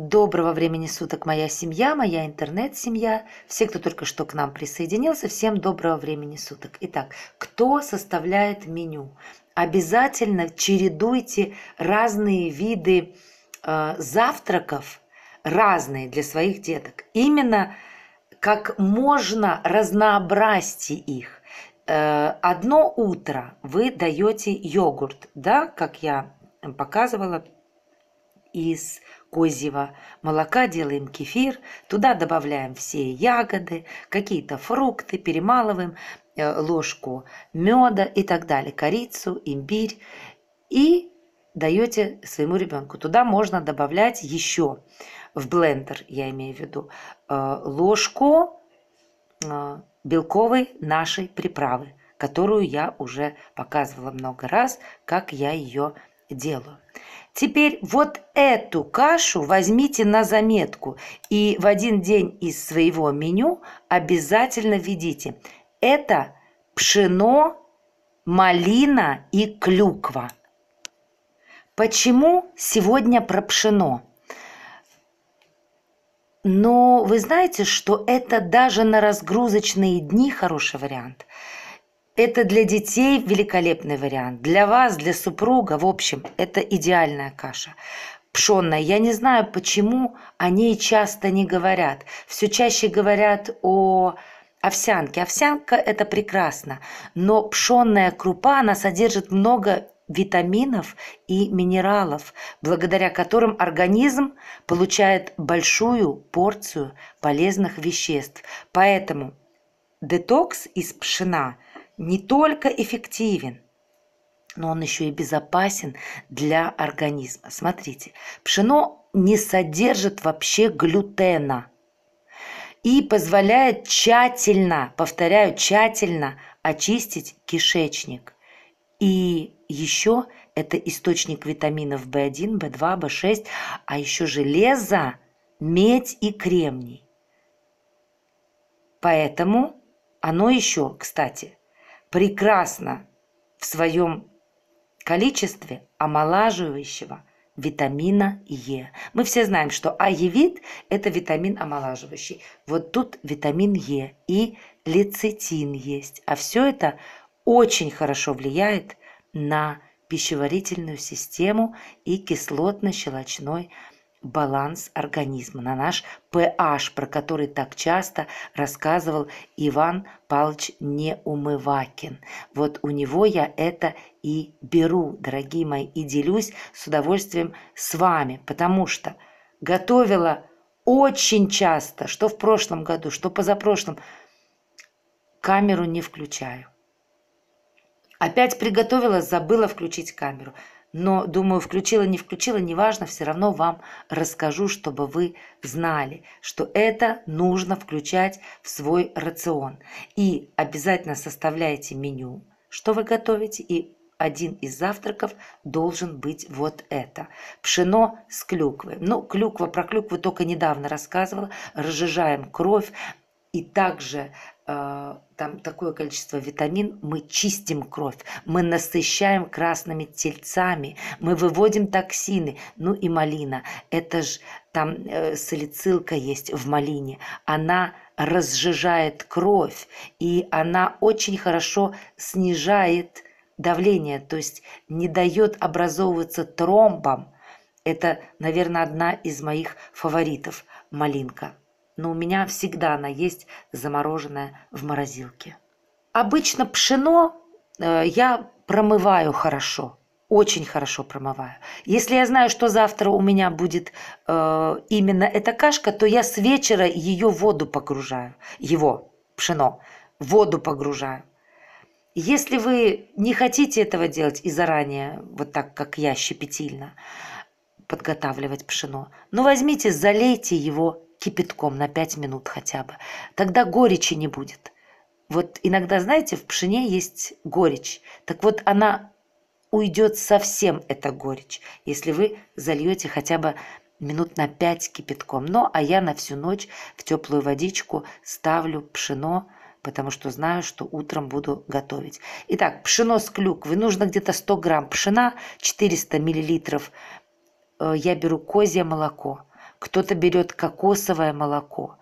Доброго времени суток, моя семья, моя интернет-семья, все, кто только что к нам присоединился, всем доброго времени суток. Итак, кто составляет меню? Обязательно чередуйте разные виды э, завтраков, разные для своих деток. Именно как можно разнообразьте их. Э, одно утро вы даете йогурт, да, как я показывала из козьего молока делаем кефир, туда добавляем все ягоды, какие-то фрукты, перемалываем э, ложку меда и так далее, корицу, имбирь и даете своему ребенку. Туда можно добавлять еще в блендер, я имею в виду, э, ложку э, белковой нашей приправы, которую я уже показывала много раз, как я ее делаю. Теперь вот эту кашу возьмите на заметку и в один день из своего меню обязательно введите. Это пшено, малина и клюква. Почему сегодня про пшено? Но вы знаете, что это даже на разгрузочные дни хороший вариант – это для детей великолепный вариант. Для вас, для супруга, в общем, это идеальная каша пшенная. Я не знаю, почему они часто не говорят. Все чаще говорят о овсянке. Овсянка – это прекрасно, но пшенная крупа, она содержит много витаминов и минералов, благодаря которым организм получает большую порцию полезных веществ. Поэтому детокс из пшена – не только эффективен, но он еще и безопасен для организма. Смотрите, пшено не содержит вообще глютена и позволяет тщательно, повторяю, тщательно очистить кишечник. И еще это источник витаминов В1, В2, В6, а еще железо, медь и кремний. Поэтому оно еще, кстати, прекрасно в своем количестве омолаживающего витамина Е. Мы все знаем, что аевит – это витамин омолаживающий. Вот тут витамин Е и лецитин есть. А все это очень хорошо влияет на пищеварительную систему и кислотно-щелочной баланс организма, на наш PH, про который так часто рассказывал Иван Павлович Неумывакин. Вот у него я это и беру, дорогие мои, и делюсь с удовольствием с вами, потому что готовила очень часто, что в прошлом году, что позапрошлом, камеру не включаю. Опять приготовила, забыла включить камеру – но, думаю, включила, не включила, неважно, все равно вам расскажу, чтобы вы знали, что это нужно включать в свой рацион. И обязательно составляйте меню, что вы готовите, и один из завтраков должен быть вот это. Пшено с клюквой. Ну, клюква, про клюкву только недавно рассказывала. Разжижаем кровь, и также а, там такое количество витамин, мы чистим кровь, мы насыщаем красными тельцами, мы выводим токсины. Ну и малина, это же там э, салицилка есть в малине, она разжижает кровь, и она очень хорошо снижает давление, то есть не дает образовываться тромбам. Это, наверное, одна из моих фаворитов – малинка но у меня всегда она есть замороженная в морозилке. Обычно пшено э, я промываю хорошо, очень хорошо промываю. Если я знаю, что завтра у меня будет э, именно эта кашка, то я с вечера ее в воду погружаю, его пшено, в воду погружаю. Если вы не хотите этого делать и заранее, вот так, как я, щепетильно подготавливать пшено, ну возьмите, залейте его кипятком на пять минут хотя бы. Тогда горечи не будет. Вот иногда, знаете, в пшене есть горечь. Так вот, она уйдет совсем, эта горечь, если вы зальете хотя бы минут на пять кипятком. Ну, а я на всю ночь в теплую водичку ставлю пшено, потому что знаю, что утром буду готовить. Итак, пшено с клюквы. Нужно где-то 100 грамм пшена, 400 миллилитров. Э, я беру козье молоко кто-то берет кокосовое молоко.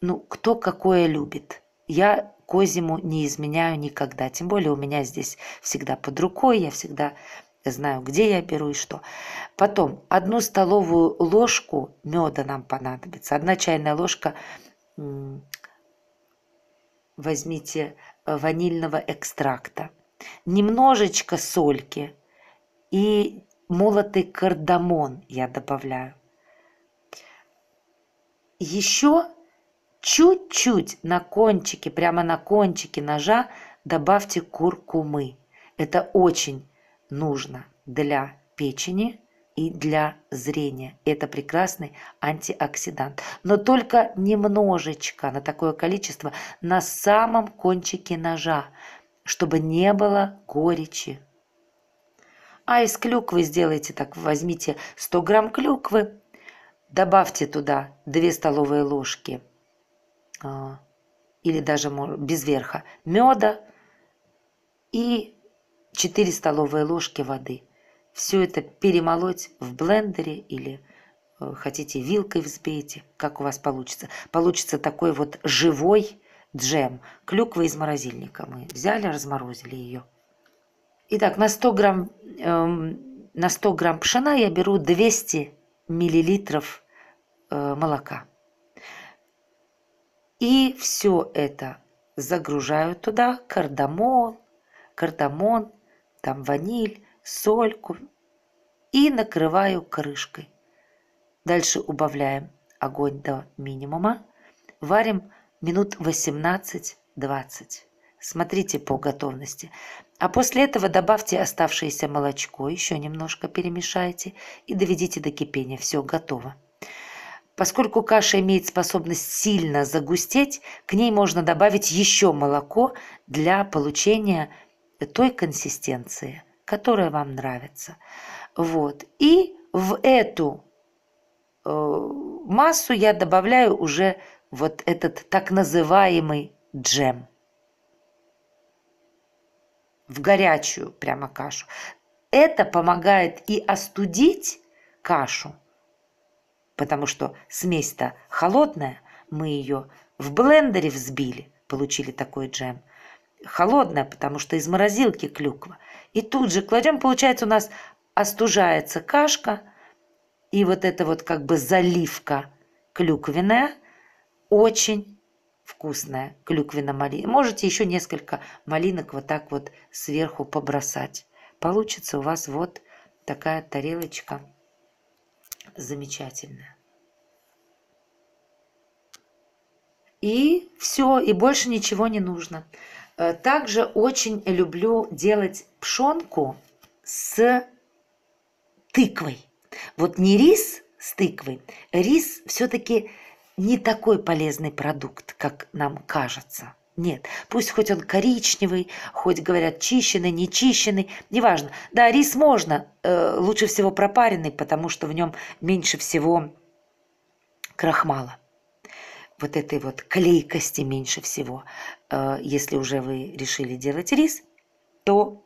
Ну, кто какое любит. Я козиму не изменяю никогда. Тем более у меня здесь всегда под рукой, я всегда знаю, где я беру и что. Потом одну столовую ложку меда нам понадобится. Одна чайная ложка возьмите э, ванильного экстракта. Немножечко сольки и молотый кардамон я добавляю еще чуть-чуть на кончике, прямо на кончике ножа добавьте куркумы. Это очень нужно для печени и для зрения. Это прекрасный антиоксидант. Но только немножечко, на такое количество, на самом кончике ножа, чтобы не было горечи. А из клюквы сделайте так, возьмите 100 грамм клюквы, Добавьте туда 2 столовые ложки а, или даже без верха меда и 4 столовые ложки воды. Все это перемолоть в блендере или э, хотите вилкой взбейте, как у вас получится. Получится такой вот живой джем. Клюква из морозильника мы взяли, разморозили ее. Итак, на 100 грамм, эм, на 100 грамм пшена я беру 200 миллилитров э, молока. И все это загружают туда кардамон, кардамон, там ваниль, сольку и накрываю крышкой. Дальше убавляем огонь до минимума, варим минут 18-20. Смотрите по готовности. А после этого добавьте оставшееся молочко, еще немножко перемешайте и доведите до кипения. Все, готово. Поскольку каша имеет способность сильно загустеть, к ней можно добавить еще молоко для получения той консистенции, которая вам нравится. Вот. И в эту э, массу я добавляю уже вот этот так называемый джем в горячую прямо кашу. Это помогает и остудить кашу, потому что смесь-то холодная, мы ее в блендере взбили, получили такой джем. Холодная, потому что из морозилки клюква. И тут же кладем, получается у нас остужается кашка, и вот эта вот как бы заливка клюквенная очень вкусная клюквенно-малина. Можете еще несколько малинок вот так вот сверху побросать. Получится у вас вот такая тарелочка замечательная. И все, и больше ничего не нужно. Э, также очень люблю делать пшенку с тыквой. Вот не рис с тыквой, рис все-таки не такой полезный продукт, как нам кажется. Нет, пусть хоть он коричневый, хоть, говорят, чищенный, нечищенный, неважно. Да, рис можно, э, лучше всего пропаренный, потому что в нем меньше всего крахмала. Вот этой вот клейкости меньше всего. Э, если уже вы решили делать рис, то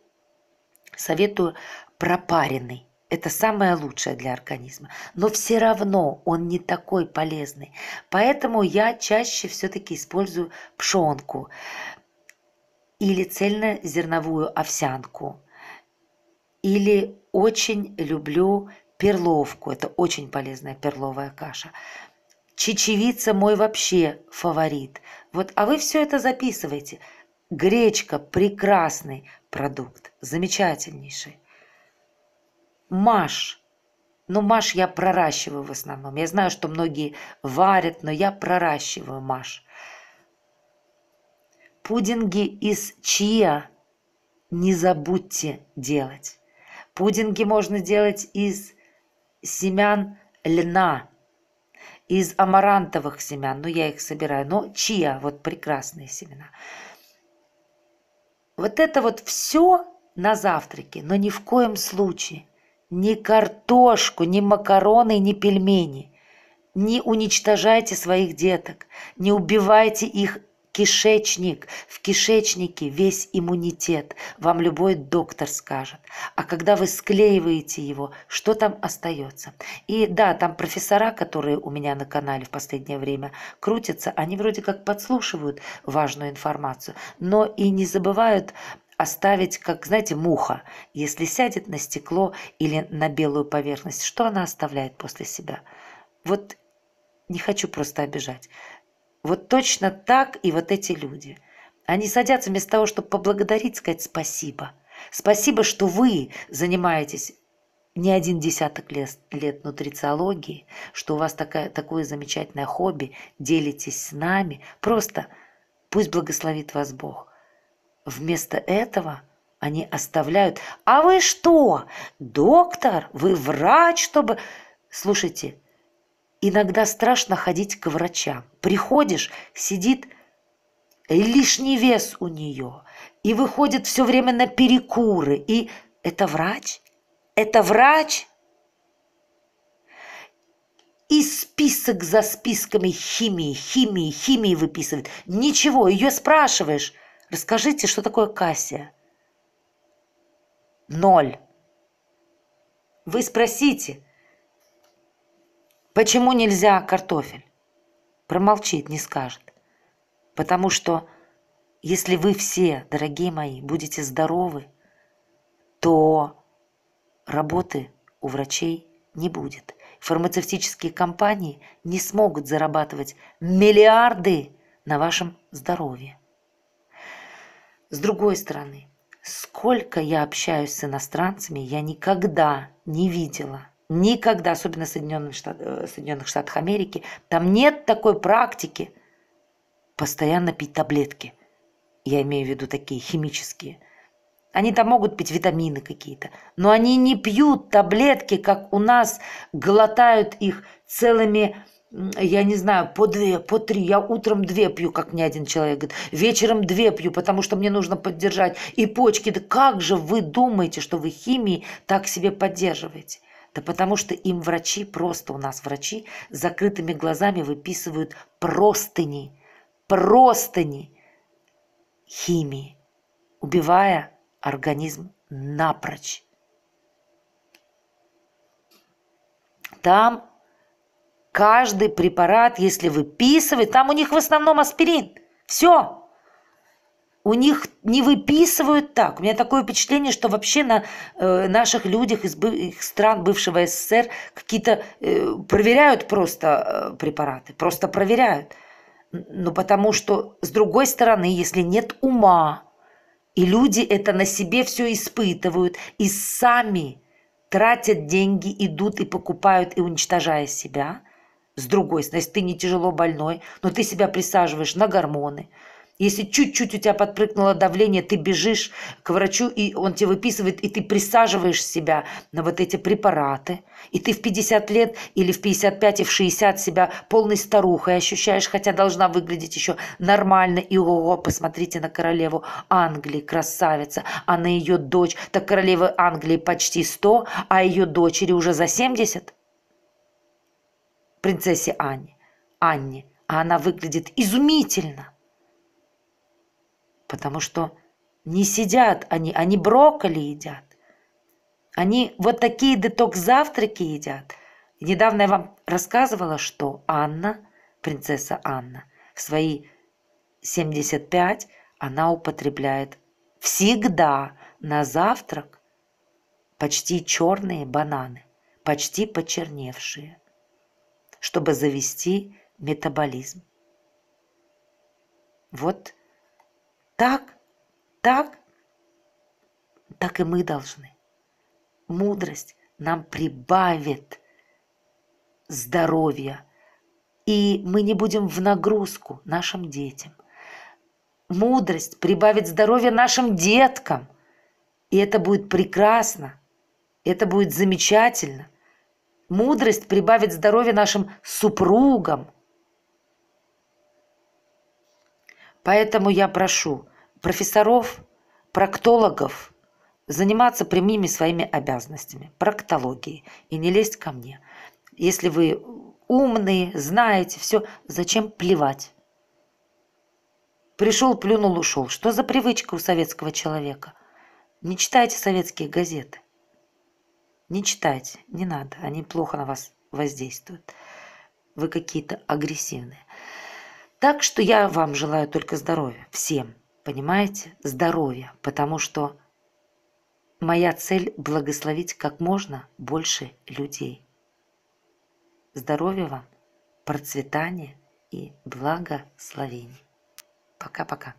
советую пропаренный это самое лучшее для организма. Но все равно он не такой полезный. Поэтому я чаще все-таки использую пшенку или цельнозерновую овсянку. Или очень люблю перловку. Это очень полезная перловая каша. Чечевица мой вообще фаворит. Вот, а вы все это записываете. Гречка – прекрасный продукт, замечательнейший. Маш. Ну, маш я проращиваю в основном. Я знаю, что многие варят, но я проращиваю маш. Пудинги из чия не забудьте делать. Пудинги можно делать из семян льна, из амарантовых семян, ну я их собираю, но чия, вот прекрасные семена. Вот это вот все на завтраке, но ни в коем случае – ни картошку, ни макароны, ни пельмени. Не уничтожайте своих деток, не убивайте их кишечник. В кишечнике весь иммунитет, вам любой доктор скажет. А когда вы склеиваете его, что там остается? И да, там профессора, которые у меня на канале в последнее время крутятся, они вроде как подслушивают важную информацию, но и не забывают оставить, как, знаете, муха, если сядет на стекло или на белую поверхность, что она оставляет после себя? Вот не хочу просто обижать. Вот точно так и вот эти люди. Они садятся вместо того, чтобы поблагодарить, сказать спасибо. Спасибо, что вы занимаетесь не один десяток лет, лет нутрициологии, что у вас такая, такое замечательное хобби, делитесь с нами. Просто пусть благословит вас Бог. Вместо этого они оставляют «А вы что? Доктор? Вы врач, чтобы...» Слушайте, иногда страшно ходить к врачам. Приходишь, сидит лишний вес у нее, и выходит все время на перекуры, и это врач? Это врач? И список за списками химии, химии, химии выписывает. Ничего, ее спрашиваешь – Расскажите, что такое Кассия? Ноль. Вы спросите, почему нельзя картофель? Промолчит, не скажет. Потому что если вы все, дорогие мои, будете здоровы, то работы у врачей не будет. Фармацевтические компании не смогут зарабатывать миллиарды на вашем здоровье. С другой стороны, сколько я общаюсь с иностранцами, я никогда не видела. Никогда, особенно в Соединенных, Штат, э, Соединенных Штатах Америки, там нет такой практики постоянно пить таблетки. Я имею в виду такие химические. Они там могут пить витамины какие-то, но они не пьют таблетки, как у нас глотают их целыми я не знаю, по две, по три. Я утром две пью, как мне один человек говорит. Вечером две пью, потому что мне нужно поддержать. И почки. Да как же вы думаете, что вы химией так себе поддерживаете? Да потому что им врачи, просто у нас врачи, с закрытыми глазами выписывают простыни, простыни химии, убивая организм напрочь. Там Каждый препарат, если выписывать, там у них в основном аспирин. Все. У них не выписывают так. У меня такое впечатление, что вообще на э, наших людях из бы, стран бывшего СССР какие-то э, проверяют просто э, препараты, просто проверяют. Ну, потому что, с другой стороны, если нет ума, и люди это на себе все испытывают, и сами тратят деньги, идут и покупают, и уничтожая себя – с другой, стороны, ты не тяжело больной, но ты себя присаживаешь на гормоны. Если чуть-чуть у тебя подпрыгнуло давление, ты бежишь к врачу, и он тебе выписывает, и ты присаживаешь себя на вот эти препараты. И ты в 50 лет или в 55 и в 60 себя полной старухой ощущаешь, хотя должна выглядеть еще нормально. И ого, посмотрите на королеву Англии, красавица, а на ее дочь. Так королевы Англии почти 100, а ее дочери уже за 70 принцессе Анне. Анне, а она выглядит изумительно. Потому что не сидят они, они брокколи едят. Они вот такие детокс-завтраки едят. недавно я вам рассказывала, что Анна, принцесса Анна, в свои 75 она употребляет всегда на завтрак почти черные бананы, почти почерневшие чтобы завести метаболизм. Вот так, так, так и мы должны. Мудрость нам прибавит здоровья, и мы не будем в нагрузку нашим детям. Мудрость прибавит здоровья нашим деткам, и это будет прекрасно, это будет замечательно. Мудрость прибавит здоровья нашим супругам. Поэтому я прошу профессоров, проктологов заниматься прямыми своими обязанностями, проктологией, и не лезть ко мне. Если вы умные, знаете все, зачем плевать? Пришел, плюнул, ушел. Что за привычка у советского человека? Не читайте советские газеты. Не читайте, не надо, они плохо на вас воздействуют. Вы какие-то агрессивные. Так что я вам желаю только здоровья, всем, понимаете? Здоровья, потому что моя цель – благословить как можно больше людей. Здоровья вам, процветания и благословений. Пока-пока.